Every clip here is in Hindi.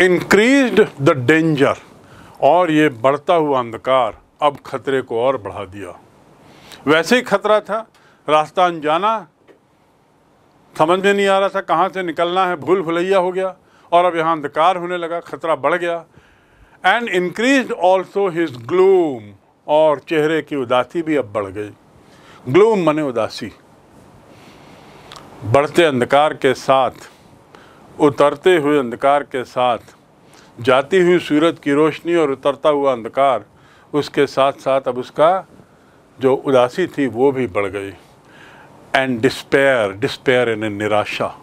इंक्रीज द डेंजर और ये बढ़ता हुआ अंधकार अब खतरे को और बढ़ा दिया वैसे ही खतरा था रास्ता अनजाना समझ में नहीं आ रहा था कहाँ से निकलना है भूल भुलैया हो गया और अब यहाँ अंधकार होने लगा खतरा बढ़ गया and increase also his gloom और चेहरे की उदासी भी अब बढ़ गई ग्लूम मने उदासी बढ़ते अंधकार के साथ उतरते हुए अंधकार के साथ जाती हुई सूरज की रोशनी और उतरता हुआ अंधकार उसके साथ साथ अब उसका जो उदासी थी वो भी बढ़ गई एंड डिस्पेयर डिस्पेयर यानी निराशा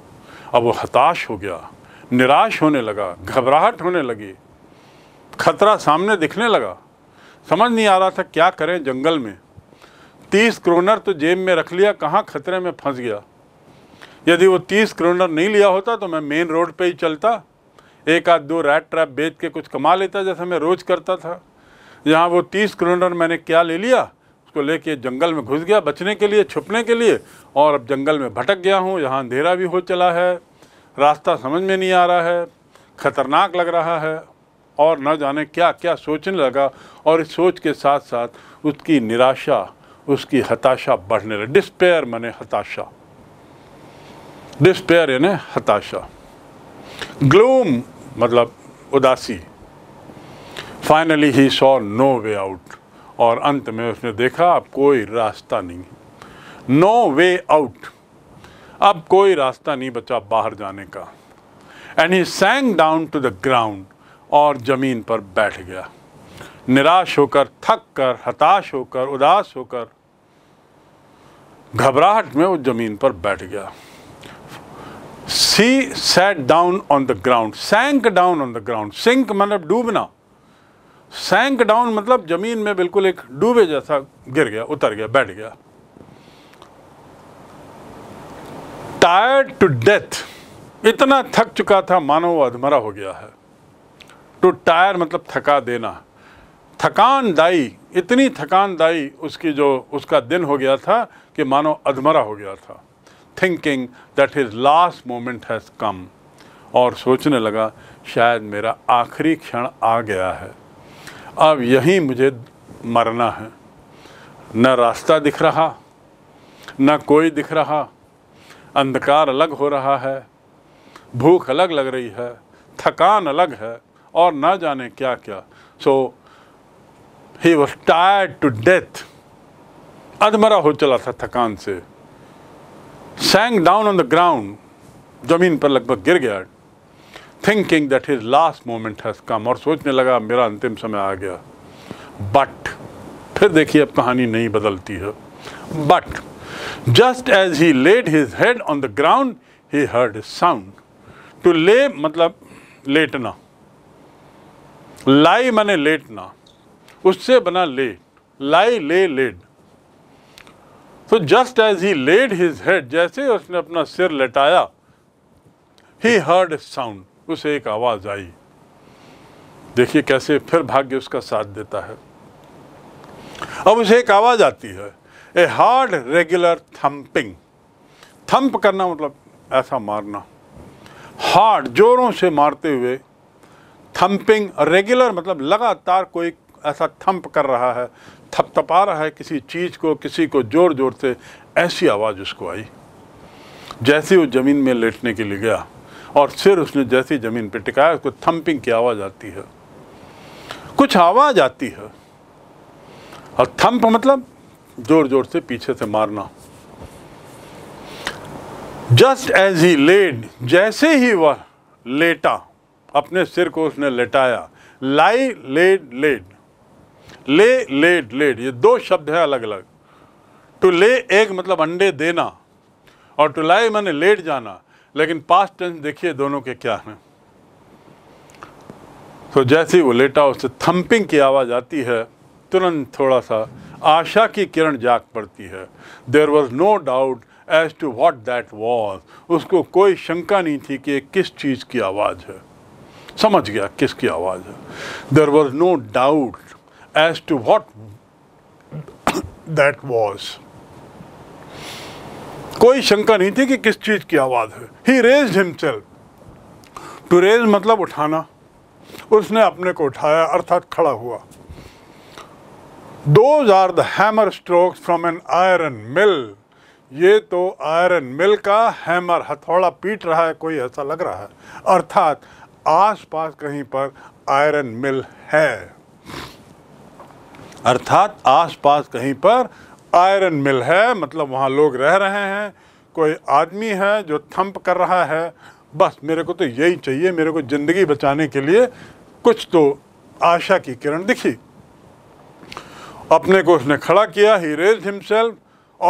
अब वो हताश हो गया निराश होने लगा घबराहट होने लगी खतरा सामने दिखने लगा समझ नहीं आ रहा था क्या करें जंगल में तीस क्रोनर तो जेब में रख लिया कहाँ खतरे में फंस गया यदि वो तीस किलोमीटर नहीं लिया होता तो मैं मेन रोड पे ही चलता एक आध दो रैट ट्रैप बेच के कुछ कमा लेता जैसे मैं रोज़ करता था यहाँ वो तीस किलोमीटर मैंने क्या ले लिया उसको लेके जंगल में घुस गया बचने के लिए छुपने के लिए और अब जंगल में भटक गया हूँ यहाँ अंधेरा भी हो चला है रास्ता समझ में नहीं आ रहा है ख़तरनाक लग रहा है और न जाने क्या क्या सोचने लगा और इस सोच के साथ साथ उसकी निराशा उसकी हताशा बढ़ने लगी डिस्पेयर मैंने हताशा डिस्पेयर यानी हताशा ग्लूम मतलब उदासी finally he saw no way out और अंत में उसने देखा अब कोई रास्ता नहीं नो वे आउट अब कोई रास्ता नहीं बचा बाहर जाने का and he sank down to the ground और ज़मीन पर बैठ गया निराश होकर थक कर हताश होकर उदास होकर घबराहट में वो ज़मीन पर बैठ गया she sat down on the ground sank down on the ground sink मतलब डूबना सैंक डाउन मतलब जमीन में बिल्कुल एक डूबे जैसा गिर गया उतर गया बैठ गया टायर्ड टू डेथ इतना थक चुका था मानो वो अधमरा हो गया है टू टायर मतलब थका देना थकान दाई इतनी थकानदाई उसकी जो उसका दिन हो गया था कि मानो अधमरा हो गया था thinking that his last moment has come और सोचने लगा शायद मेरा आखिरी क्षण आ गया है अब यहीं मुझे मरना है न रास्ता दिख रहा न कोई दिख रहा अंधकार अलग हो रहा है भूख अलग लग रही है थकान अलग है और ना जाने क्या क्या so he was tired to death अधमरा हो चला था थकान से sank down on the ground, जमीन पर लगभग गिर गया thinking that his last moment has come और सोचने लगा मेरा अंतिम समय आ गया बट फिर देखिए अब कहानी नहीं बदलती है but just as he laid his head on the ground he heard his sound to lay मतलब लेटना लाई माने लेटना उससे बना let lie lay let so just as he laid his head जैसे उसने अपना सिर लटाया ही हर्ड साउंड उसे एक आवाज़ आई देखिए कैसे फिर भाग्य उसका साथ देता है अब उसे एक आवाज़ आती है a hard regular thumping thump करना मतलब ऐसा मारना हार्ड जोरों से मारते हुए थम्पिंग रेगुलर मतलब लगातार कोई ऐसा थम्प कर रहा है थपथपा रहा है किसी चीज़ को किसी को ज़ोर ज़ोर से ऐसी आवाज़ उसको आई जैसे वो ज़मीन में लेटने के लिए गया और सिर उसने जैसी ज़मीन पर टिकाया उसको थम्पिंग की आवाज़ आती है कुछ आवाज़ आती है और थम्प मतलब ज़ोर ज़ोर से पीछे से मारना जस्ट एज ही लेड जैसे ही वह लेटा अपने सिर को उसने लेटाया lie laid laid lay laid laid ये दो शब्द है अलग अलग टू ले एग मतलब अंडे देना और टू लाए मैंने लेट जाना लेकिन पास्ट टेंस देखिए दोनों के क्या हैं तो जैसे ही वो लेटा उससे थंपिंग की आवाज़ आती है तुरंत थोड़ा सा आशा की किरण जाग पड़ती है there was no doubt as to what that was उसको कोई शंका नहीं थी कि किस चीज़ की आवाज़ है समझ गया किसकी आवाज़ है there was no doubt as to what that was कोई शंका नहीं थी कि किस चीज़ की आवाज़ है he raise himself to raise मतलब उठाना उसने अपने को उठाया अर्थात खड़ा हुआ those are the hammer strokes from an iron mill ये तो आयरन मिल का हैमर हथौड़ा पीट रहा है कोई ऐसा लग रहा है अर्थात आसपास कहीं पर आयरन मिल है अर्थात आसपास कहीं पर आयरन मिल है मतलब वहाँ लोग रह रहे हैं कोई आदमी है जो थंप कर रहा है बस मेरे को तो यही चाहिए मेरे को ज़िंदगी बचाने के लिए कुछ तो आशा की किरण दिखी अपने को उसने खड़ा किया ही रेज हिमसेल्फ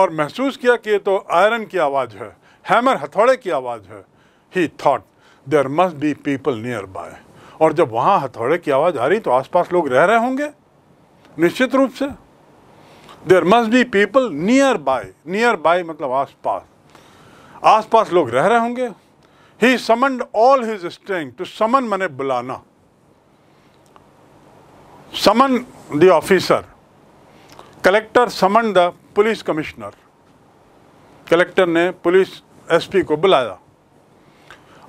और महसूस किया कि ये तो आयरन की आवाज़ है हैमर हथौड़े की आवाज़ है he thought there must be people nearby और जब वहाँ हथौड़े की आवाज़ आ रही तो आसपास लोग रह रहे होंगे निश्चित रूप से there must be people nearby nearby मतलब आस पास आस पास लोग रह रहे होंगे he summon all his strength to summon मैने बुलाना summon the officer collector summon the police commissioner collector ने पुलिस एसपी को बुलाया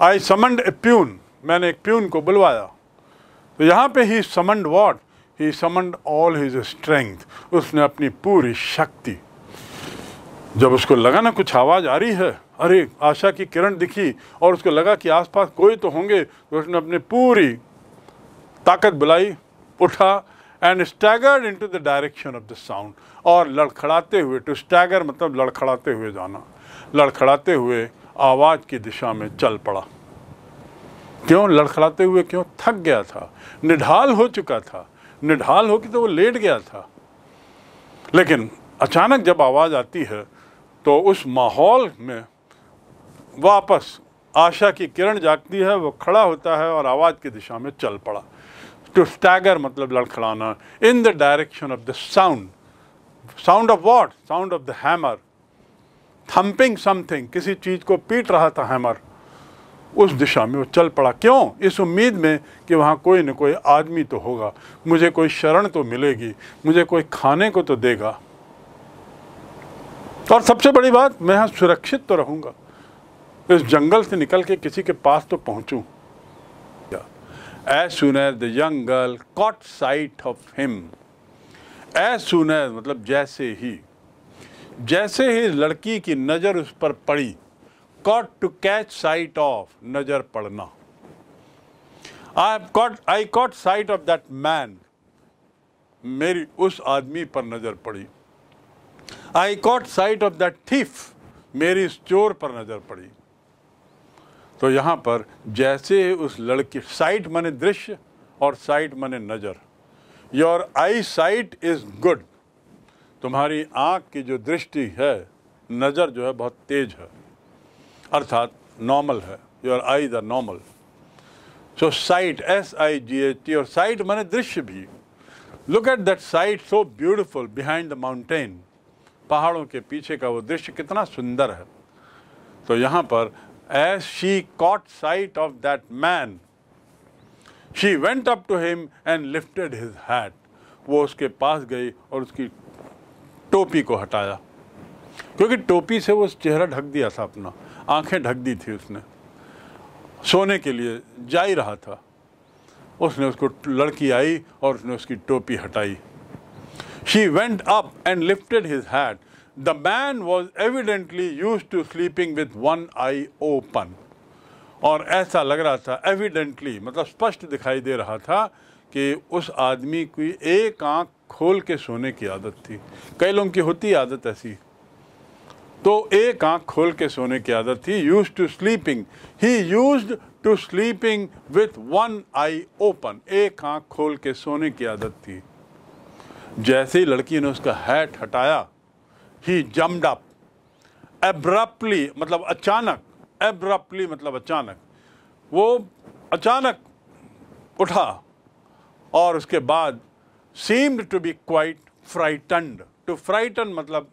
आई समंड ए प्यून मैंने एक प्यून को बुलवाया तो यहाँ पे he summoned what he summoned all his strength उसने अपनी पूरी शक्ति जब उसको लगा ना कुछ आवाज़ आ रही है अरे आशा की किरण दिखी और उसको लगा कि आसपास कोई तो होंगे तो उसने अपनी पूरी ताकत बुलाई उठा and staggered to the direction of the sound और लड़खड़ाते हुए टू स्टैगर मतलब लड़खड़ाते हुए जाना लड़खड़ाते हुए आवाज़ की दिशा में चल पड़ा क्यों लड़खड़ाते हुए क्यों थक गया था निढाल हो चुका था निढाल होकर तो वो लेट गया था लेकिन अचानक जब आवाज़ आती है तो उस माहौल में वापस आशा की किरण जागती है वो खड़ा होता है और आवाज़ की दिशा में चल पड़ा टू स्टैगर मतलब लड़खड़ाना in the direction of the sound sound of what sound of the hammer thumping something किसी चीज़ को पीट रहा था हैमर उस दिशा में वो चल पड़ा क्यों इस उम्मीद में कि वहाँ कोई न कोई आदमी तो होगा मुझे कोई शरण तो मिलेगी मुझे कोई खाने को तो देगा और सबसे बड़ी बात मैं यहाँ सुरक्षित तो रहूँगा इस जंगल से निकल के किसी के पास तो पहुँचूँ as soon as the young girl caught sight of him as soon as मतलब जैसे ही जैसे ही लड़की की नज़र उस पर पड़ी got to catch sight of, nazar padna. I have got, I caught sight of that man. मेरी उस आदमी पर नज़र पड़ी I caught sight of that thief मेरी इस चोर पर नज़र पड़ी तो यहाँ पर जैसे उस लड़की साइट माने दृश्य और साइट माने नज़र your eyesight is good तुम्हारी आँख की जो दृष्टि है नज़र जो है बहुत तेज है अर्थात नॉर्मल है your eyes are normal so sight S I G H T और साइट मैंने दृश्य भी look at that sight so beautiful behind the mountain पहाड़ों के पीछे का वो दृश्य कितना सुंदर है तो यहाँ पर as she caught sight of that man she went up to him and lifted his hat वो उसके पास गई और उसकी टोपी को हटाया क्योंकि टोपी से वो चेहरा ढक दिया था अपना आंखें ढक दी थी उसने सोने के लिए जा ही रहा था उसने उसको लड़की आई और उसने उसकी टोपी हटाई she went up and lifted his hat the man was evidently used to sleeping with one eye open और ऐसा लग रहा था एविडेंटली मतलब स्पष्ट दिखाई दे रहा था कि उस आदमी की एक आंख खोल के सोने की आदत थी कई लोगों की होती आदत ऐसी तो एक आंख खोल के सोने की आदत थी used to sleeping he used to sleeping with one eye open एक आंख खोल के सोने की आदत थी जैसे ही लड़की ने उसका हैट हटाया ही जम्ड अप एब्रप्टली मतलब अचानक एब्रप्टली मतलब अचानक वो अचानक उठा और उसके बाद seemed to be quite frightened to frighten मतलब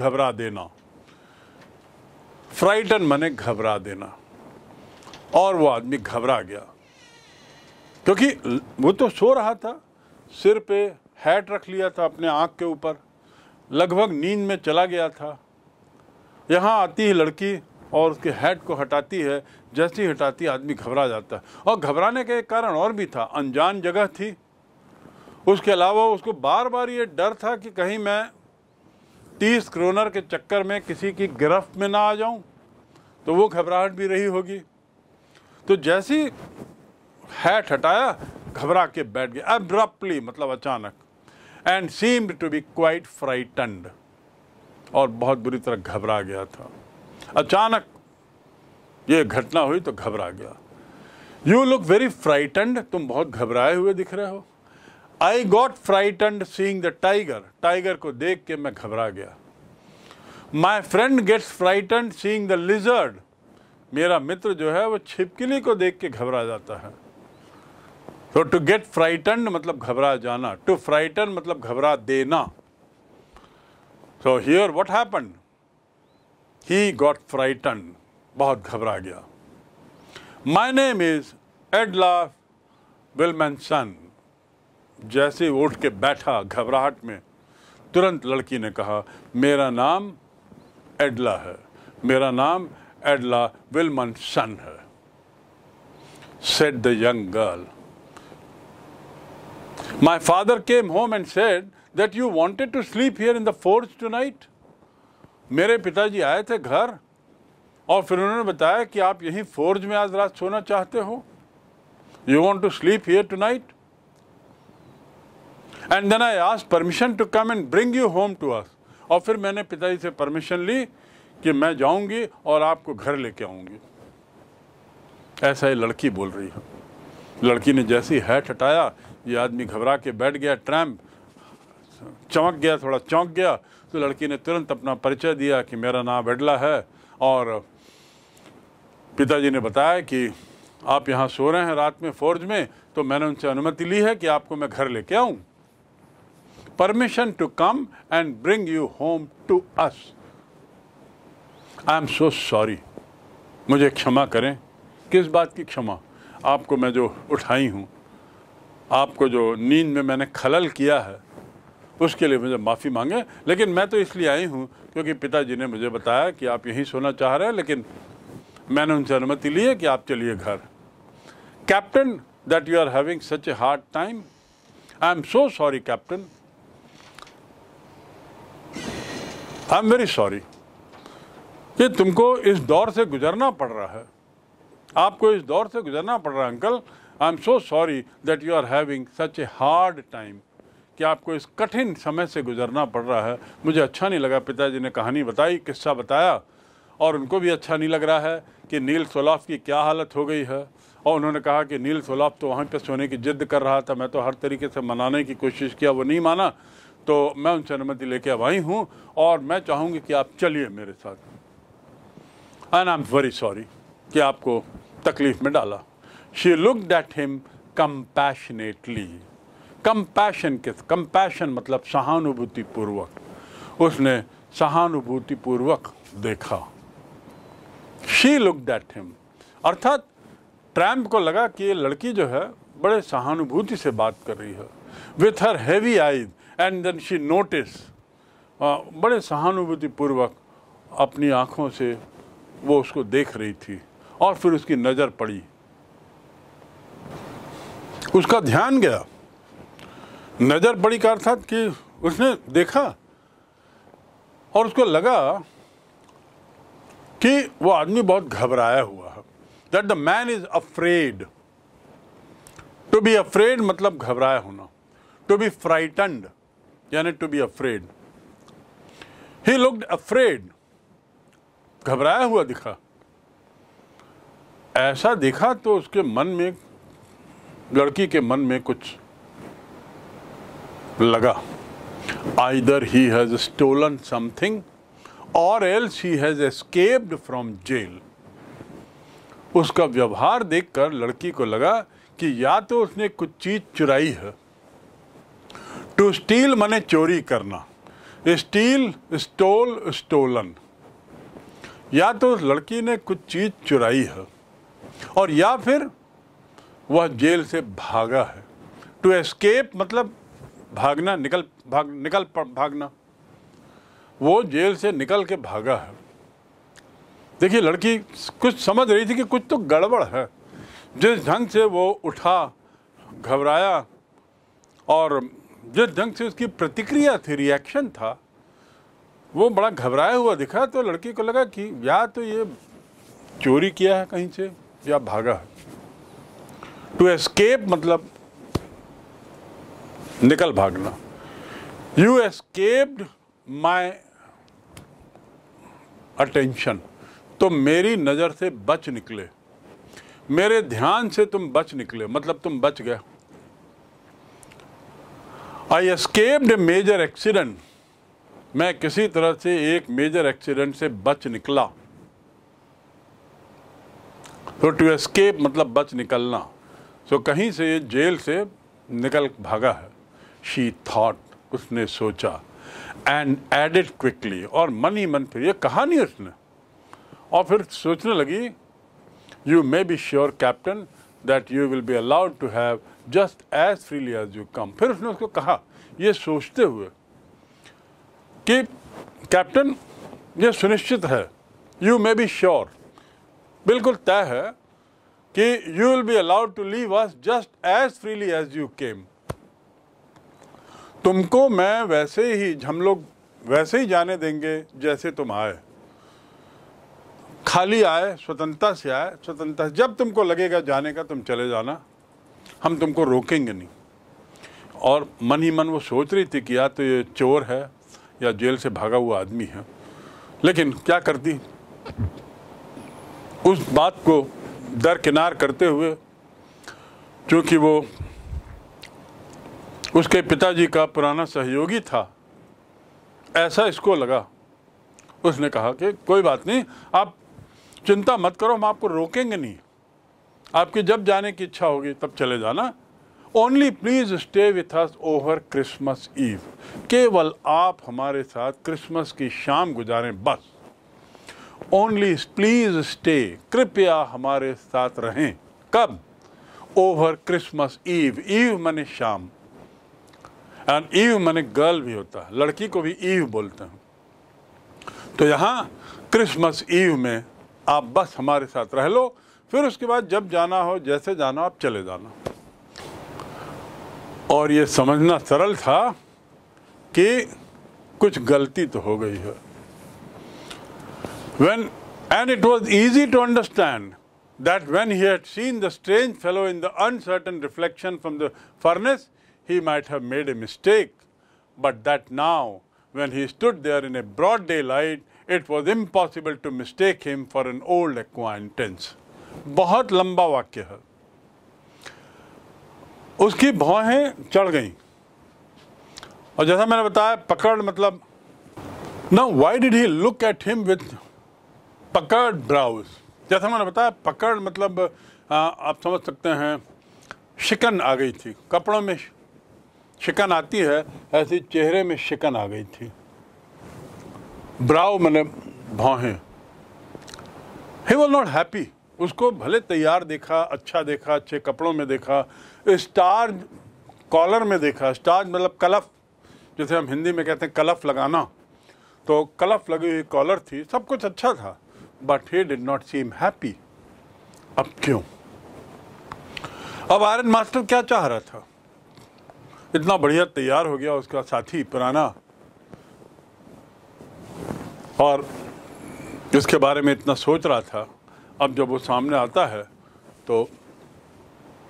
घबरा देना फ्राइटन मने घबरा देना और वो आदमी घबरा गया क्योंकि वो तो सो रहा था सिर पे हैट रख लिया था अपने आँख के ऊपर लगभग नींद में चला गया था यहाँ आती है लड़की और उसके हैट को हटाती है जैसे ही हटाती आदमी घबरा जाता है और घबराने का एक कारण और भी था अनजान जगह थी उसके अलावा उसको बार बार ये डर था कि कहीं मैं तीस क्रोनर के चक्कर में किसी की गिरफ्त में ना आ जाऊं तो वो घबराहट भी रही होगी तो जैसी हैट हटाया घबरा के बैठ गया एब्रप्टली मतलब अचानक and seem to be quite frightened और बहुत बुरी तरह घबरा गया था अचानक ये घटना हुई तो घबरा गया यू लुक वेरी फ्राइटंड तुम बहुत घबराए हुए दिख रहे हो I got and seeing the tiger tiger को देख के मैं घबरा गया my friend gets and seeing the lizard मेरा मित्र जो है वो छिपकली को देख के घबरा जाता है तो टू गेट फ्राइटन मतलब घबरा जाना टू फ्राइटन मतलब घबरा देना so here what happen he got frighten बहुत घबरा गया माई नेम इज़ एडलाफ विलमैन सन जैसे उठ के बैठा घबराहट में तुरंत लड़की ने कहा मेरा नाम एडला है मेरा नाम एडला विलमन सन है said the young girl my father came home and said that you wanted to sleep here in the forge tonight मेरे पिताजी आए थे घर और फिर उन्होंने बताया कि आप यहीं फोर्ज में आज रात सोना चाहते हो you want to sleep here tonight and then I asked permission to come and bring you home to us और फिर मैंने पिताजी से परमिशन ली कि मैं जाऊंगी और आपको घर लेके आऊंगी ऐसा ही लड़की बोल रही है लड़की ने जैसे ही हैट हटाया ये आदमी घबरा के बैठ गया ट्रैम्प चमक गया थोड़ा चौंक गया तो लड़की ने तुरंत अपना परिचय दिया कि मेरा नाम बेडला है और पिताजी ने बताया कि आप यहाँ सो रहे हैं रात में फोर्ज में तो मैंने उनसे अनुमति ली है कि आपको मैं घर लेके आऊँ permission to come and bring you home to us. I am so sorry मुझे क्षमा करें किस बात की क्षमा आपको मैं जो उठाई हूँ आपको जो नींद में मैंने खलल किया है उसके लिए मुझे माफ़ी मांगे लेकिन मैं तो इसलिए आई हूँ क्योंकि पिताजी ने मुझे बताया कि आप यहीं सोना चाह रहे हैं लेकिन मैंने उनसे अनुमति ली है कि आप चलिए घर captain that you are having such a hard time I am so sorry captain I am very sorry कि तुमको इस दौर से गुजरना पड़ रहा है आपको इस दौर से गुजरना पड़ रहा है uncle I am so sorry that you are having such a hard time कि आपको इस कठिन समय से गुजरना पड़ रहा है मुझे अच्छा नहीं लगा पिताजी ने कहानी बताई किस्सा बताया और उनको भी अच्छा नहीं लग रहा है कि नील सोलाफ की क्या हालत हो गई है और उन्होंने कहा कि नील सोलाफ तो वहाँ पर सोने की जिद कर रहा था मैं तो हर तरीके से मनाने की कोशिश किया वो नहीं माना तो मैं उनसे अनुमति लेके अब आई हूँ और मैं चाहूँगी कि आप चलिए मेरे साथ आई एम वेरी सॉरी कि आपको तकलीफ में डाला she looked at him compassionately compassion के कम्पैशन मतलब सहानुभूतिपूर्वक उसने सहानुभूतिपूर्वक देखा शी लुक डैट हिम अर्थात ट्रैम्प को लगा कि ये लड़की जो है बड़े सहानुभूति से बात कर रही है with her heavy eyes and then she notice बड़े सहानुभूतिपूर्वक अपनी आँखों से वो उसको देख रही थी और फिर उसकी नज़र पड़ी उसका ध्यान गया नज़र पड़ी का अर्थात कि उसने देखा और उसको लगा कि वो आदमी बहुत घबराया हुआ है that the man is afraid to be afraid मतलब घबराया होना टू बी फ्राइटनड यानी to be afraid he looked afraid घबराया हुआ दिखा ऐसा दिखा तो उसके मन में लड़की के मन में कुछ लगा either he has stolen something or else he has escaped from jail उसका व्यवहार देखकर लड़की को लगा कि या तो उसने कुछ चीज़ चुराई है टू स्टील मने चोरी करना स्टील स्टोल स्टोलन या तो उस लड़की ने कुछ चीज़ चुराई है और या फिर वह जेल से भागा है टू एस्केप मतलब भागना निकल भाग निकल भागना वो जेल से निकल के भागा है देखिए लड़की कुछ समझ रही थी कि कुछ तो गड़बड़ है जिस ढंग से वो उठा घबराया और जो ढंग से उसकी प्रतिक्रिया थी रिएक्शन था वो बड़ा घबराया हुआ दिखा तो लड़की को लगा कि या तो ये चोरी किया है कहीं से या भागा है टू तो एस्केप मतलब निकल भागना यू एस्केप्ड माई अटेंशन तो मेरी नज़र से बच निकले मेरे ध्यान से तुम बच निकले मतलब तुम बच गए I escaped a major accident मैं किसी तरह से एक मेजर एक्सीडेंट से बच निकला तो टू एस्केप मतलब बच निकलना सो so, कहीं से जेल से निकल भागा है शी थाट उसने सोचा एंड एडिट क्विकली और मन ही मन फिर ये कहा नहीं उसने और फिर सोचने लगी you may be sure captain that you will be allowed to have just as freely as you come फिर उसने उसको कहा ये सोचते हुए कि कैप्टन ये सुनिश्चित है यू मे बी श्योर बिल्कुल तय है कि you will be allowed to leave us just as freely as you came तुमको मैं वैसे ही हम लोग वैसे ही जाने देंगे जैसे तुम आए खाली आए स्वतंत्रता से आए स्वतंत्रता जब तुमको लगेगा जाने का तुम चले जाना हम तुमको रोकेंगे नहीं और मन ही मन वो सोच रही थी कि या तो ये चोर है या जेल से भागा हुआ आदमी है लेकिन क्या करती उस बात को दरकिनार करते हुए क्योंकि वो उसके पिताजी का पुराना सहयोगी था ऐसा इसको लगा उसने कहा कि कोई बात नहीं आप चिंता मत करो हम आपको रोकेंगे नहीं आपकी जब जाने की इच्छा होगी तब चले जाना only please stay with us over Christmas eve केवल आप हमारे साथ क्रिसमस की शाम गुजारें बस ओनली प्लीज़ स्टे कृपया हमारे साथ रहें कब ओवर क्रिसमस ईव ईव मने शाम एंड ईव मने गर्ल भी होता है लड़की को भी ईव बोलते हैं तो यहाँ क्रिसमस ईव में आप बस हमारे साथ रह लो फिर उसके बाद जब जाना हो जैसे जाना हो आप चले जाना और ये समझना सरल था कि कुछ गलती तो हो गई है when and it was easy to understand that when he had seen the strange fellow in the uncertain reflection from the furnace he might have made a mistake but that now when he stood there in a broad daylight it was impossible to mistake him for an old acquaintance बहुत लंबा वाक्य है उसकी भौहें चढ़ गईं और जैसा मैंने बताया पकड़ मतलब ना why did he look at him with puckered brows जैसा मैंने बताया पकड़ मतलब आ, आप समझ सकते हैं शिकन आ गई थी कपड़ों में शिकन आती है ऐसे चेहरे में शिकन आ गई थी ब्राउ मैंने भौहें ही वॉज नॉट हैप्पी उसको भले तैयार देखा अच्छा देखा अच्छे कपड़ों में देखा स्टार कॉलर में देखा स्टार मतलब कलफ जैसे हम हिंदी में कहते हैं कलफ लगाना तो कलफ लगी हुई कॉलर थी सब कुछ अच्छा था but he did not seem happy अब क्यों अब आर्यन मास्टर क्या चाह रहा था इतना बढ़िया तैयार हो गया उसका साथी पुराना और इसके बारे में इतना सोच रहा था अब जब वो सामने आता है तो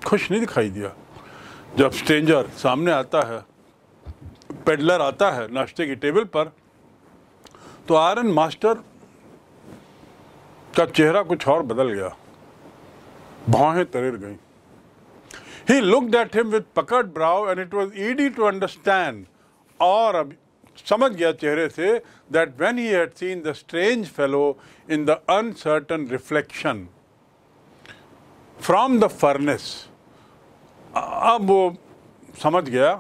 खुश नहीं दिखाई दिया जब स्ट्रेंजर सामने आता है पेडलर आता है नाश्ते की टेबल पर तो आयरन मास्टर का चेहरा कुछ और बदल गया भावें तरेर गई he looked at him with puckered brow and it was easy to understand और अब समझ गया चेहरे से that when he had seen the strange fellow in the uncertain reflection from the furnace अब वो समझ गया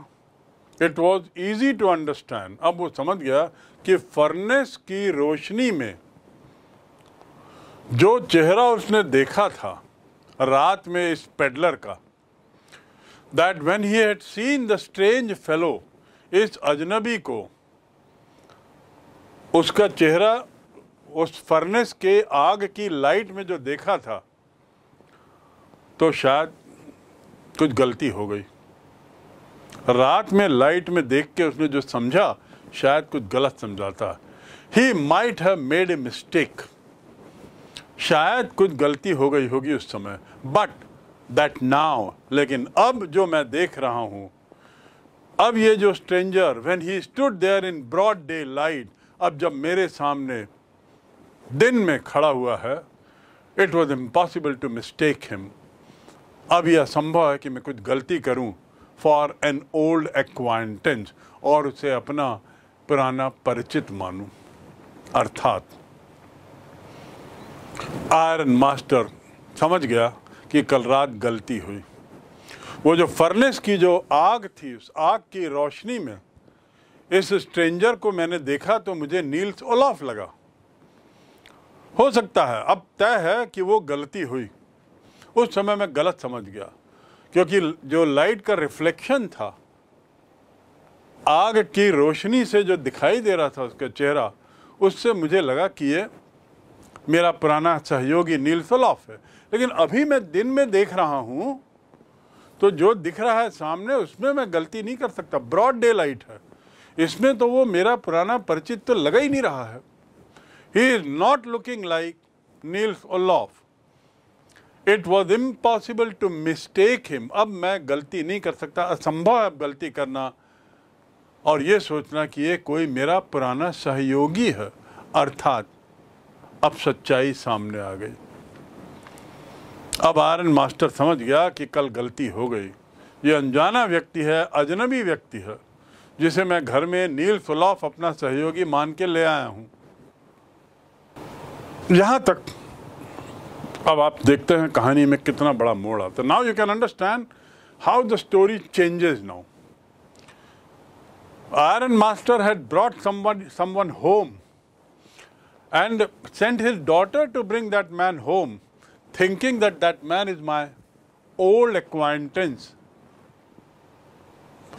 it was easy to understand अब वो समझ गया कि फर्नेस की रोशनी में जो चेहरा उसने देखा था रात में इस पेडलर का that when he had seen the strange fellow इस अजनबी को उसका चेहरा उस फर्नेस के आग की लाइट में जो देखा था तो शायद कुछ गलती हो गई रात में लाइट में देख के उसने जो समझा शायद कुछ गलत समझाता he might have made a mistake शायद कुछ गलती हो गई होगी उस समय बट दैट नाव लेकिन अब जो मैं देख रहा हूँ अब ये जो stranger when he stood there in broad daylight अब जब मेरे सामने दिन में खड़ा हुआ है it was impossible to mistake him अब यह संभव है कि मैं कुछ गलती करूं फॉर एन ओल्ड एक्वाइंटेंस और उसे अपना पुराना परिचित मानूं अर्थात आयरन मास्टर समझ गया कि कल रात गलती हुई वो जो फर्नेस की जो आग थी उस आग की रोशनी में इस स्ट्रेंजर को मैंने देखा तो मुझे नील्स ओलाफ लगा हो सकता है अब तय है कि वो गलती हुई उस समय मैं गलत समझ गया क्योंकि जो लाइट का रिफ्लेक्शन था आग की रोशनी से जो दिखाई दे रहा था उसका चेहरा उससे मुझे लगा कि ये मेरा पुराना सहयोगी नील सलाफ है लेकिन अभी मैं दिन में देख रहा हूँ तो जो दिख रहा है सामने उसमें मैं गलती नहीं कर सकता ब्रॉड डे लाइट है इसमें तो वो मेरा पुराना परिचित तो लगा ही नहीं रहा है he is not looking like Nils Olof it was impossible to mistake him अब मैं गलती नहीं कर सकता असंभव है अब गलती करना और ये सोचना कि ये कोई मेरा पुराना सहयोगी है अर्थात अब सच्चाई सामने आ गई अब आर्यन मास्टर समझ गया कि कल गलती हो गई ये अनजाना व्यक्ति है अजनबी व्यक्ति है जिसे मैं घर में नील फुलॉफ अपना सहयोगी मान के ले आया हूं यहां तक अब आप देखते हैं कहानी में कितना बड़ा मोड़ आता now you can understand how the story changes now ironmaster had brought someone home and sent his daughter to bring that man home thinking that that man is my old acquaintance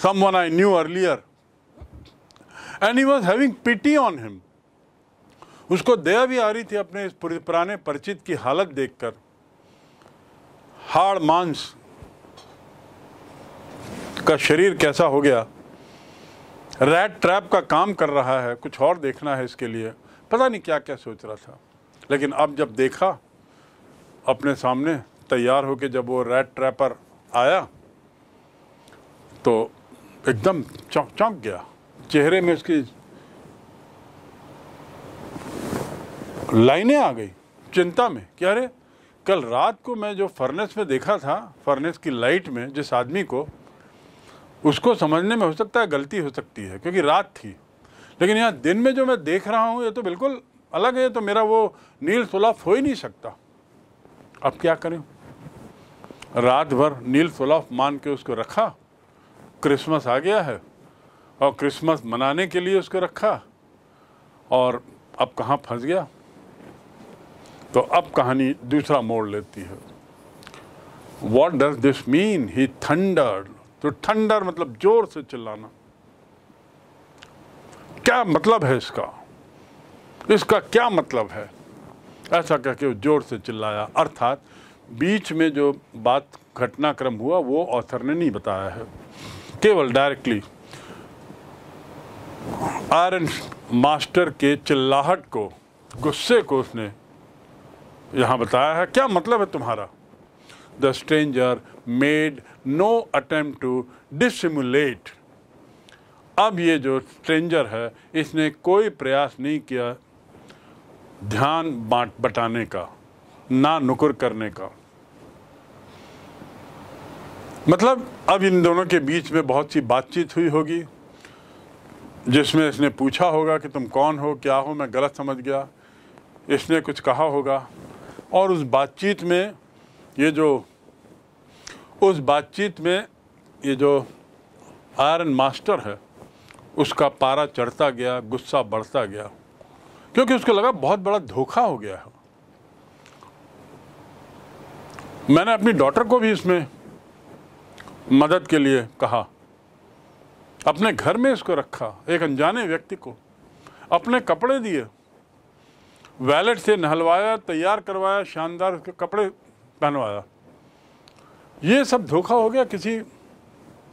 someone I knew earlier and he was having pity on him उसको दया भी आ रही थी अपने इस पुराने परिचित की हालत देखकर हाड़ मांस का शरीर कैसा हो गया रैट ट्रैप का काम कर रहा है कुछ और देखना है इसके लिए पता नहीं क्या क्या सोच रहा था लेकिन अब जब देखा अपने सामने तैयार होके जब वो रैट ट्रैपर आया तो एकदम चौंक चौंक गया चेहरे में उसकी लाइनें आ गई चिंता में क्या अरे कल रात को मैं जो फर्नेस में देखा था फर्नेस की लाइट में जिस आदमी को उसको समझने में हो सकता है गलती हो सकती है क्योंकि रात थी लेकिन यहाँ दिन में जो मैं देख रहा हूँ ये तो बिल्कुल अलग है तो मेरा वो नील सुलाफ हो ही नहीं सकता अब क्या करें रात भर नील सुलाफ मान के उसको रखा क्रिसमस आ गया है और क्रिसमस मनाने के लिए उसको रखा और अब कहाँ फंस गया तो अब कहानी दूसरा मोड़ लेती है what does this mean he thunder तो थंडर मतलब जोर से चिल्लाना क्या मतलब है इसका इसका क्या मतलब है ऐसा कह के जोर से चिल्लाया अर्थात बीच में जो बात घटनाक्रम हुआ वो ऑथर ने नहीं बताया है केवल डायरेक्टली आयरन मास्टर के चिल्लाहट को गुस्से को उसने यहाँ बताया है क्या मतलब है तुम्हारा the stranger made no attempt to dissimulate अब ये जो स्ट्रेंजर है इसने कोई प्रयास नहीं किया ध्यान बांट बटाने का ना नुकुर करने का मतलब अब इन दोनों के बीच में बहुत सी बातचीत हुई होगी जिसमें इसने पूछा होगा कि तुम कौन हो क्या हो मैं गलत समझ गया इसने कुछ कहा होगा और उस बातचीत में ये जो उस बातचीत में ये जो आयरन मास्टर है उसका पारा चढ़ता गया गुस्सा बढ़ता गया क्योंकि उसको लगा बहुत बड़ा धोखा हो गया है मैंने अपनी डॉटर को भी इसमें मदद के लिए कहा अपने घर में इसको रखा एक अनजाने व्यक्ति को अपने कपड़े दिए वैलेट से नहलवाया तैयार करवाया शानदार उसके कपड़े पहनवाया ये सब धोखा हो गया किसी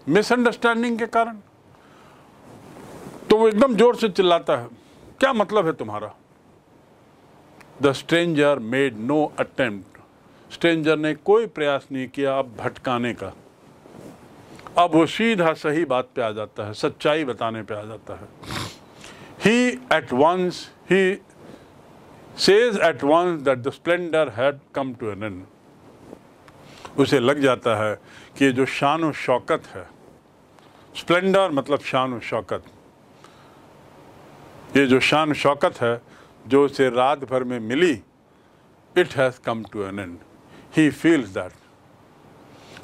मिसअंडरस्टैंडिंग के कारण तो वो एकदम जोर से चिल्लाता है क्या मतलब है तुम्हारा the stranger made no attempt stranger ने कोई प्रयास नहीं किया अब भटकाने का अब वो सीधा सही बात पे आ जाता है सच्चाई बताने पे आ जाता है he at once he says at once that the splendour had come to an end उसे लग जाता है कि जो शान शौकत है स्प्लेंडर मतलब शान शौकत ये जो शान शौकत है जो उसे रात भर में मिली it has come to an end he feels that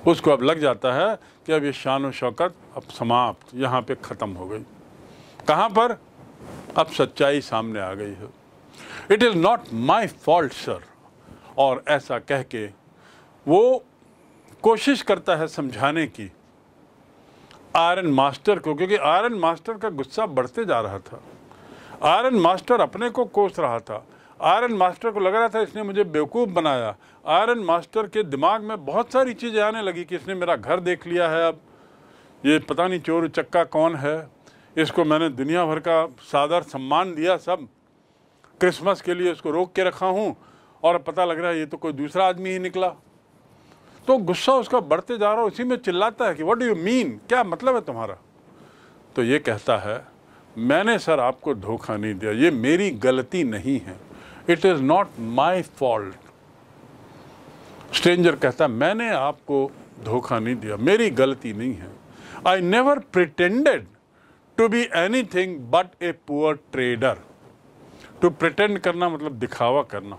उसको अब लग जाता है कि अब ये शान व शौकत अब समाप्त यहाँ पे ख़त्म हो गई कहाँ पर अब सच्चाई सामने आ गई है it is not my fault sir और ऐसा कह के वो कोशिश करता है समझाने की आयरन मास्टर को क्योंकि आयरन मास्टर का गुस्सा बढ़ते जा रहा था आयरन मास्टर अपने को कोस रहा था आयरन मास्टर को लग रहा था इसने मुझे बेवकूफ़ बनाया आयरन मास्टर के दिमाग में बहुत सारी चीज़ें आने लगी कि इसने मेरा घर देख लिया है अब ये पता नहीं चोर चक्का कौन है इसको मैंने दुनिया भर का सादर सम्मान दिया सब क्रिसमस के लिए इसको रोक के रखा हूँ और पता लग रहा है ये तो कोई दूसरा आदमी ही निकला तो गुस्सा उसका बढ़ते जा रहा है उसी में चिल्लाता है कि वट यू मीन क्या मतलब है तुम्हारा तो ये कहता है मैंने सर आपको धोखा नहीं दिया ये मेरी गलती नहीं है it is not my fault stranger कहता मैंने आपको धोखा नहीं दिया मेरी गलती नहीं है I never pretended to be anything but a poor trader to pretend करना मतलब दिखावा करना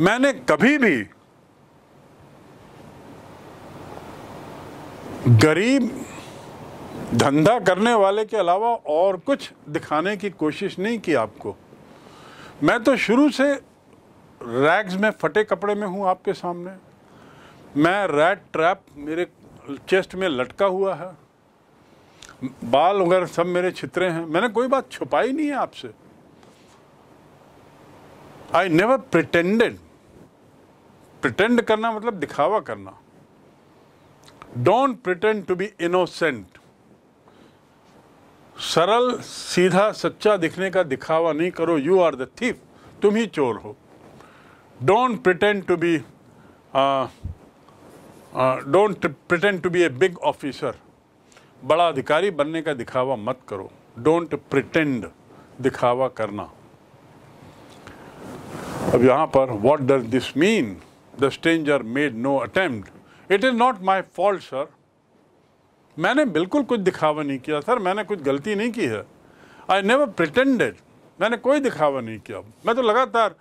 मैंने कभी भी गरीब धंधा करने वाले के अलावा और कुछ दिखाने की कोशिश नहीं की आपको मैं तो शुरू से रैग्स में फटे कपड़े में हूँ आपके सामने मैं रैट ट्रैप मेरे चेस्ट में लटका हुआ है बाल वगैरह सब मेरे छितरे हैं मैंने कोई बात छुपाई नहीं है आपसे आई नेवर प्रिटेंडेड प्रिटेंड करना मतलब दिखावा करना don't pretend to be innocent सरल सीधा सच्चा दिखने का दिखावा नहीं करो यू आर द थीफ तुम ही चोर हो don't pretend to be don't pretend to be a big officer बड़ा अधिकारी बनने का दिखावा मत करो डोंट प्रिटेंड दिखावा करना अब यहाँ पर what does this mean the stranger made no attempt it is not my fault sir मैंने बिल्कुल कुछ दिखावा नहीं किया सर मैंने कुछ गलती नहीं की है आई नेवर प्रिटेंडेड मैंने कोई दिखावा नहीं किया मैं तो लगातार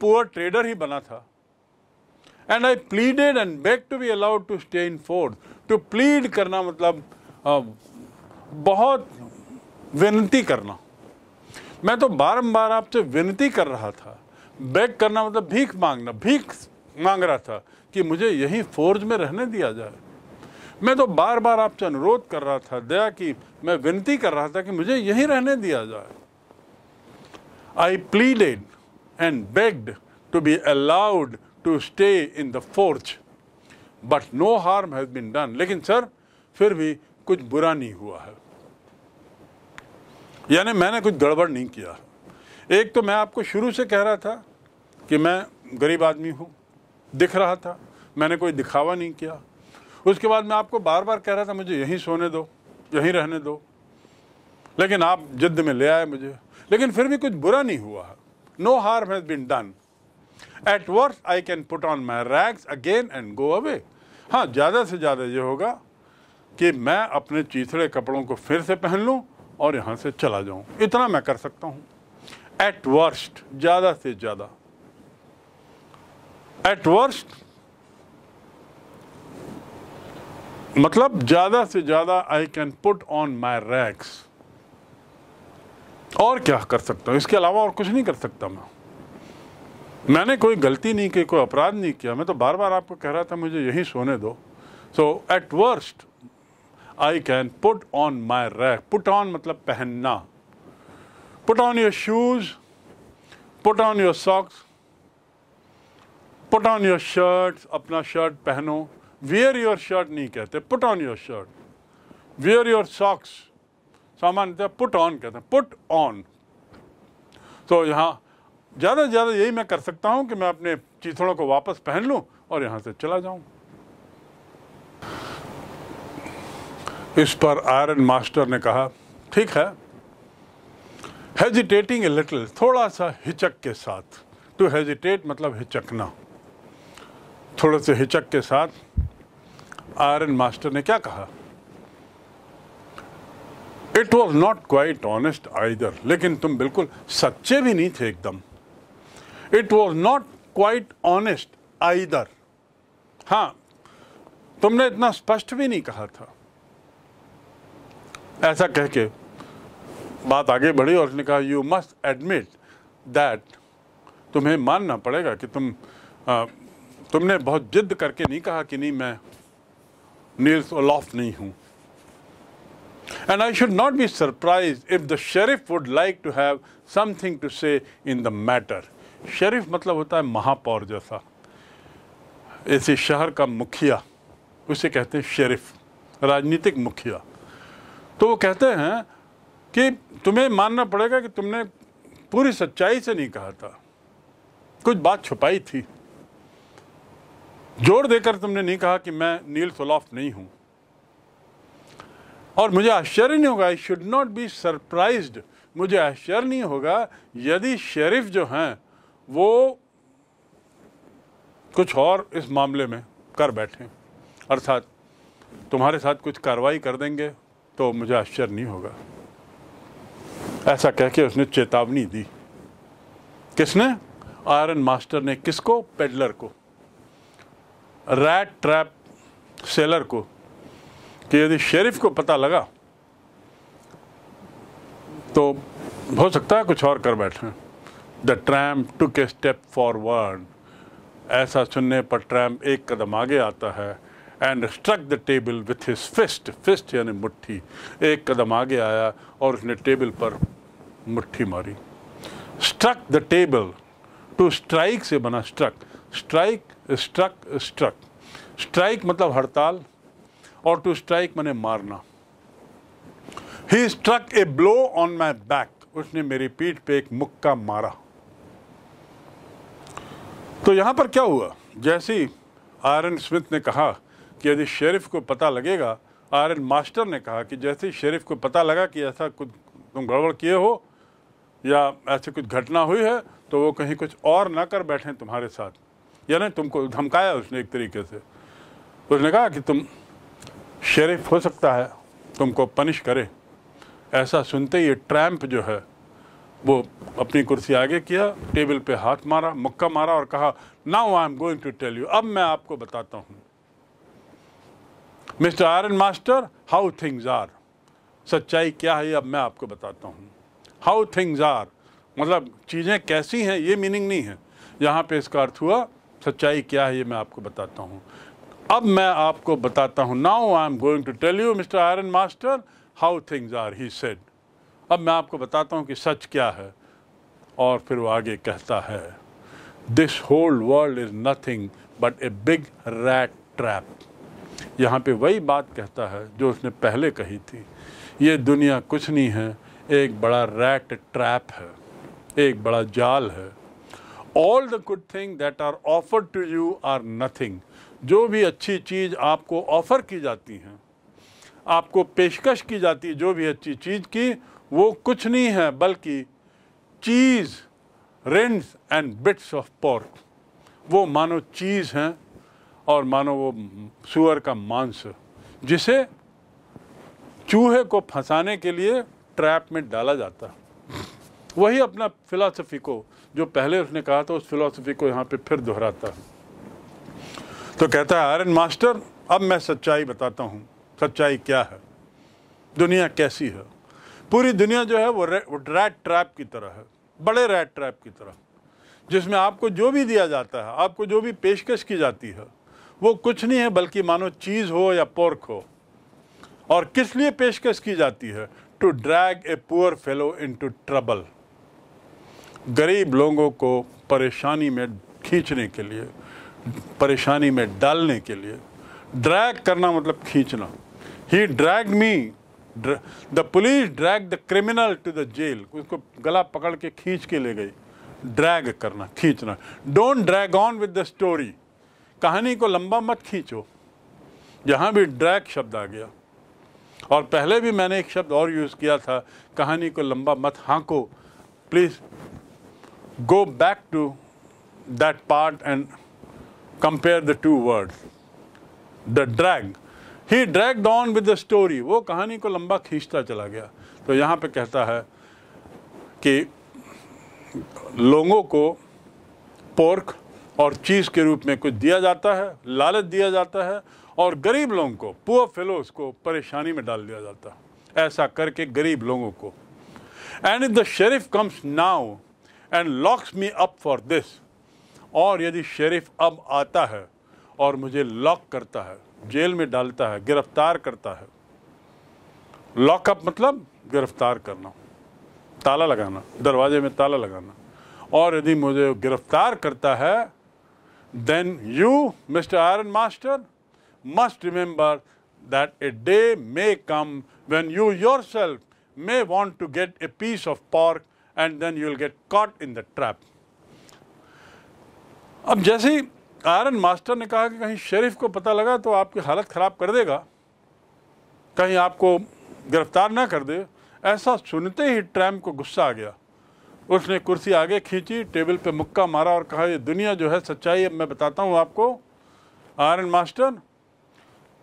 पुअर ट्रेडर ही बना था and I pleaded and begged to be allowed to stay in forge to plead करना मतलब बहुत विनती करना मैं तो बारंबार आपसे विनती कर रहा था बैग करना मतलब भीख मांगना भीख मांग रहा था कि मुझे यहीं फोर्ज में रहने दिया जाए मैं तो बार बार आपसे अनुरोध कर रहा था दया की मैं विनती कर रहा था कि मुझे यहीं रहने दिया जाए I pleaded and begged to be allowed to stay in the forge but no harm has been done लेकिन सर फिर भी कुछ बुरा नहीं हुआ है यानी मैंने कुछ गड़बड़ नहीं किया एक तो मैं आपको शुरू से कह रहा था कि मैं गरीब आदमी हूँ दिख रहा था मैंने कोई दिखावा नहीं किया उसके बाद मैं आपको बार बार कह रहा था मुझे यहीं सोने दो यहीं रहने दो लेकिन आप जिद में ले आए मुझे लेकिन फिर भी कुछ बुरा नहीं हुआ no harm has been done at worst I can put on my rags again and go away हाँ ज़्यादा से ज़्यादा ये होगा कि मैं अपने चीथड़े कपड़ों को फिर से पहन लूँ और यहाँ से चला जाऊँ इतना मैं कर सकता हूँ एट वर्स्ट ज़्यादा से ज़्यादा एट वर्स्ट मतलब ज़्यादा से ज़्यादा I can put on my rags और क्या कर सकता हूँ इसके अलावा और कुछ नहीं कर सकता मैं मैंने कोई गलती नहीं की कोई अपराध नहीं किया मैं तो बार बार आपको कह रहा था मुझे यही सोने दो so at worst I can put on my rags put on मतलब पहनना put on your shoes put on your socks put on your shirt अपना शर्ट पहनो वेयर योर शर्ट नहीं कहते put on your shirt wear your socks सामान्यतः पुट ऑन कहते हैं पुट ऑन तो यहाँ ज़्यादा से ज़्यादा यही मैं कर सकता हूँ कि मैं अपने चीथड़ों को वापस पहन लूँ और यहाँ से चला जाऊँ इस पर आयरन मास्टर ने कहा ठीक है हेजिटेटिंग ए लिटल थोड़ा सा हिचक के साथ टू हेजिटेट मतलब हिचकना थोड़े से हिचक के साथ आयरन मास्टर ने क्या कहा it was not quite honest either लेकिन तुम बिल्कुल सच्चे भी नहीं थे एकदम it was not quite honest either हाँ तुमने इतना स्पष्ट भी नहीं कहा था ऐसा कह के बात आगे बढ़ी और उसने कहा यू मस्ट एडमिट दैट तुम्हें मानना पड़ेगा कि तुम आ, तुमने बहुत जिद करके नहीं कहा कि नहीं मैं नील्स ओलाफ नहीं हूं and I should not be surprise if the sheriff would like to have something to say in the matter शरीफ मतलब होता है महापौर जैसा इसी शहर का मुखिया उसे कहते हैं शरीफ राजनीतिक मुखिया तो वो कहते हैं कि तुम्हें मानना पड़ेगा कि तुमने पूरी सच्चाई से नहीं कहा था कुछ बात छुपाई थी जोर देकर तुमने नहीं कहा कि मैं नील सोलॉफ नहीं हूं और मुझे आश्चर्य नहीं होगा I should not be surprised मुझे आश्चर्य नहीं होगा यदि शेरिफ जो हैं वो कुछ और इस मामले में कर बैठे अर्थात तुम्हारे साथ कुछ कार्रवाई कर देंगे तो मुझे आश्चर्य नहीं होगा ऐसा कह के उसने चेतावनी दी किसने आयरन मास्टर ने किसको पेडलर को रैट ट्रैप सेलर को कि यदि शेरिफ को पता लगा तो हो सकता है कुछ और कर बैठे the tramp took step forward ऐसा सुनने पर ट्रैम एक कदम आगे आता है and struck the table with his fist fist यानी मुट्ठी एक कदम आगे आया और उसने टेबल पर मुट्ठी मारी struck the table to strike से बना struck strike struck struck strike मतलब हड़ताल और टू स्ट्राइक मैंने मारना he struck a blow on my back उसने मेरी पीठ पे एक मुक्का मारा तो यहां पर क्या हुआ जैसे आयरन स्मिथ ने कहा कि यदि शेरिफ को पता लगेगा आयरन मास्टर ने कहा कि जैसे शेरिफ को पता लगा कि ऐसा कुछ तुम गड़बड़ किए हो या ऐसी कुछ घटना हुई है तो वो कहीं कुछ और ना कर बैठे तुम्हारे साथ यानी तुमको धमकाया उसने एक तरीके से उसने कहा कि तुम शरीफ हो सकता है तुमको पनिश करे ऐसा सुनते ही ट्रैम्प जो है वो अपनी कुर्सी आगे किया टेबल पे हाथ मारा मक्का मारा और कहा now I am going to tell you अब मैं आपको बताता हूँ Mr ironmaster how things are सच्चाई क्या है अब मैं आपको बताता हूँ हाउ थिंग्स आर मतलब चीज़ें कैसी हैं ये मीनिंग नहीं है यहाँ पे इसका अर्थ हुआ सच्चाई क्या है ये मैं आपको बताता हूँ अब मैं आपको बताता हूँ now I am going to tell you Mr ironmaster how things are he said अब मैं आपको बताता हूँ कि सच क्या है और फिर वो आगे कहता है this whole world is nothing but a big rat trap यहाँ पे वही बात कहता है जो उसने पहले कही थी ये दुनिया कुछ नहीं है एक बड़ा रैट ट्रैप है एक बड़ा जाल है all the good thing that are offer to you are nothing जो भी अच्छी चीज़ आपको ऑफ़र की जाती है आपको पेशकश की जाती है जो भी अच्छी चीज़ की वो कुछ नहीं है बल्कि cheese rinds and bits of pork वो मानो चीज़ हैं और मानो वो सुअर का मांस जिसे चूहे को फंसाने के लिए ट्रैप में डाला जाता वही अपना फिलासफी को जो पहले उसने कहा था उस फिलोसफी को यहाँ पे फिर दोहराता है तो कहता है आयरन मास्टर अब मैं सच्चाई बताता हूँ सच्चाई क्या है दुनिया कैसी है पूरी दुनिया जो है वो रैट ट्रैप की तरह है बड़े रैट ट्रैप की तरह जिसमें आपको जो भी दिया जाता है आपको जो भी पेशकश की जाती है वो कुछ नहीं है बल्कि मानो चीज़ हो या पोर्क हो और किस लिए पेशकश की जाती है to drag a poor fellow into trouble गरीब लोगों को परेशानी में खींचने के लिए परेशानी में डालने के लिए ड्रैग करना मतलब खींचना he drag me the police drag the criminal to the jail उसको गला पकड़ के खींच के ले गई ड्रैग करना खींचना don't drag on with the story कहानी को लंबा मत खींचो जहाँ भी ड्रैग शब्द आ गया और पहले भी मैंने एक शब्द और यूज़ किया था कहानी को लंबा मत हाँको please go back to that part and compare the two words. The drag. He dragged on with the story. वो कहानी को लंबा खींचता चला गया तो यहाँ पे कहता है कि लोगों को पोर्क और चीज़ के रूप में कुछ दिया जाता है लालच दिया जाता है और गरीब लोगों को पुअ फेलोज को परेशानी में डाल दिया जाता है ऐसा करके गरीब लोगों को and the sheriff comes now and locks me up for this और यदि शरीफ अब आता है और मुझे लॉक करता है जेल में डालता है गिरफ्तार करता है लॉकअप मतलब गिरफ्तार करना ताला लगाना दरवाजे में ताला लगाना और यदि मुझे गिरफ्तार करता है then you Mr ironmaster must remember that a day may come when you yourself may want to get a piece of pork and then you will get caught in the trap. अब जैसे ही आयरन मास्टर ने कहा कि कहीं शरीफ को पता लगा तो आपकी हालत ख़राब कर देगा कहीं आपको गिरफ्तार ना कर दे ऐसा सुनते ही ट्रैम को गुस्सा आ गया उसने कुर्सी आगे खींची टेबल पे मुक्का मारा और कहा ये दुनिया जो है सच्चाई अब मैं बताता हूँ आपको आयरन मास्टर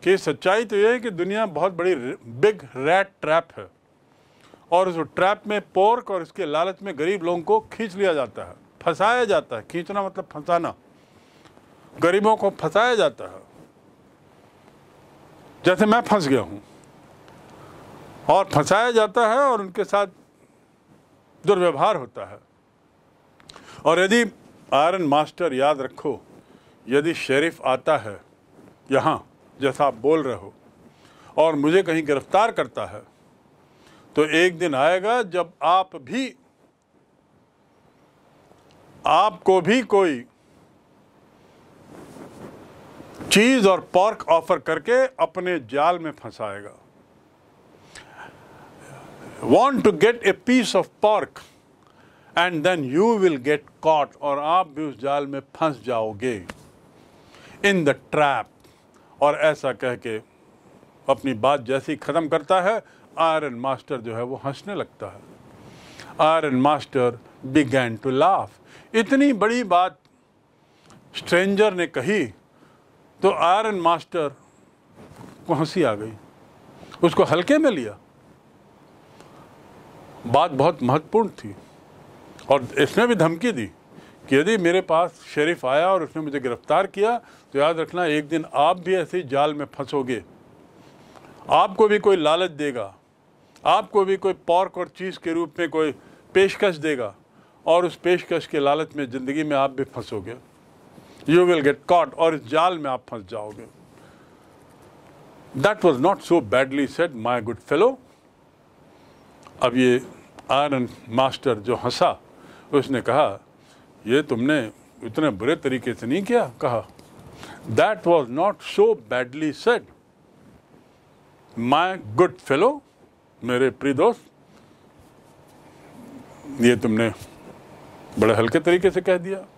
कि सच्चाई तो ये है कि दुनिया बहुत बड़ी बिग रैट ट्रैप है और उस ट्रैप में पोर्क और इसके लालच में गरीब लोगों को खींच लिया जाता है फंसाया जाता है खींचना मतलब फंसाना गरीबों को फंसाया जाता है जैसे मैं फंस गया हूँ और फंसाया जाता है और उनके साथ दुर्व्यवहार होता है और यदि आयरन मास्टर याद रखो यदि शेरिफ आता है यहाँ जैसा आप बोल रहे हो और मुझे कहीं गिरफ्तार करता है तो एक दिन आएगा जब आप भी आपको भी कोई चीज और पॉर्क ऑफर करके अपने जाल में फंसाएगा want to get a piece of pork and then you will get caught और आप भी उस जाल में फंस जाओगे इन द ट्रैप और ऐसा कह के अपनी बात जैसी ख़त्म करता है आयरन मास्टर जो है वो हंसने लगता है iron master began to laugh इतनी बड़ी बात स्ट्रेंजर ने कही तो आयरन मास्टर को हंसी आ गई उसको हल्के में लिया बात बहुत महत्वपूर्ण थी और इसने भी धमकी दी कि यदि मेरे पास शरीफ आया और उसने मुझे गिरफ्तार किया तो याद रखना एक दिन आप भी ऐसे जाल में फंसोगे आपको भी कोई लालच देगा आपको भी कोई पॉर्क और चीज़ के रूप में कोई पेशकश देगा और उस पेशकश के लालच में ज़िंदगी में आप भी फंसोगे यू विल गेट कॉट और इस जाल में आप फंस जाओगे that was not so badly set my good fellow अब ये आयरन मास्टर जो हंसा उसने कहा ये तुमने इतने बुरे तरीके से नहीं किया कहा that was not so badly set my good fellow मेरे प्रिय दोस्त ये तुमने बड़े हल्के तरीके से कह दिया